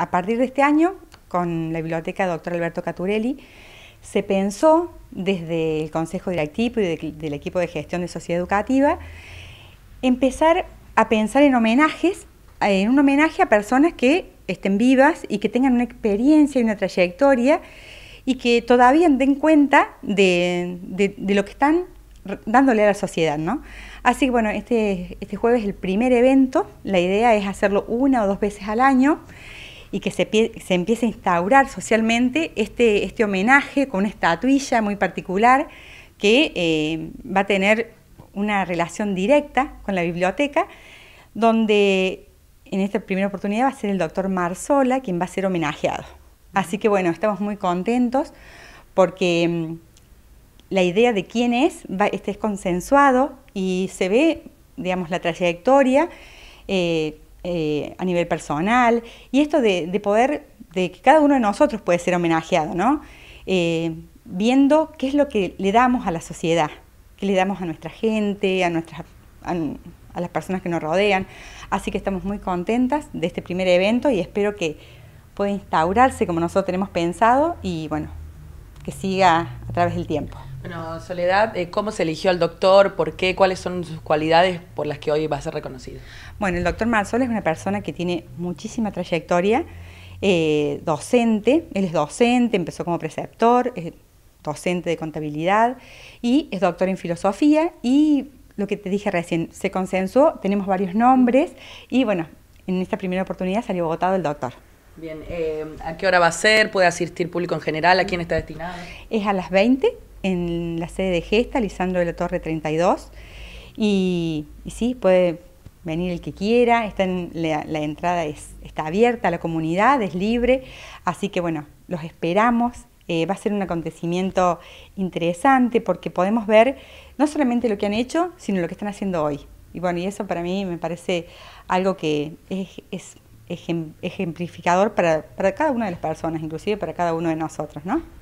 a partir de este año, con la biblioteca doctor Alberto Caturelli, se pensó desde el Consejo Directivo y del equipo de gestión de sociedad educativa empezar a pensar en homenajes, en un homenaje a personas que estén vivas y que tengan una experiencia y una trayectoria y que todavía den cuenta de, lo que están dándole a la sociedad, ¿no? Así que bueno, este, este jueves es el primer evento, la idea es hacerlo una o dos veces al año y que se, se empiece a instaurar socialmente este, este homenaje con una estatuilla muy particular que eh, va a tener una relación directa con la biblioteca, donde en esta primera oportunidad va a ser el doctor Marzola quien va a ser homenajeado. Así que bueno, estamos muy contentos porque mm, la idea de quién es, este es consensuado y se ve, digamos, la trayectoria. Eh, eh, a nivel personal y esto de, poder, de que cada uno de nosotros puede ser homenajeado, ¿no? Eh, viendo qué es lo que le damos a la sociedad, qué le damos a nuestra gente, a, nuestras, a, las personas que nos rodean. Así que estamos muy contentas de este primer evento y espero que pueda instaurarse como nosotros tenemos pensado y bueno, que siga a través del tiempo. Bueno, Soledad, eh, ¿cómo se eligió al doctor? ¿Por qué? ¿Cuáles son sus cualidades por las que hoy va a ser reconocido? Bueno, el doctor Marzol es una persona que tiene muchísima trayectoria, eh, docente, él es docente, empezó como preceptor, es docente de contabilidad y es doctor en filosofía y lo que te dije recién, se consensuó, tenemos varios nombres y bueno, en esta primera oportunidad salió votado el doctor. Bien, eh, ¿a qué hora va a ser? ¿Puede asistir público en general? ¿A quién está destinado? Es a las 20 en la sede de Gesta, Lisandro de la Torre 32. Y, y sí, puede venir el que quiera, está en, la, entrada es, está abierta la comunidad, es libre, así que bueno, los esperamos. Eh, va a ser un acontecimiento interesante porque podemos ver no solamente lo que han hecho, sino lo que están haciendo hoy. Y bueno, y eso para mí me parece algo que es ejemplificador para, cada una de las personas, inclusive para cada uno de nosotros, ¿no?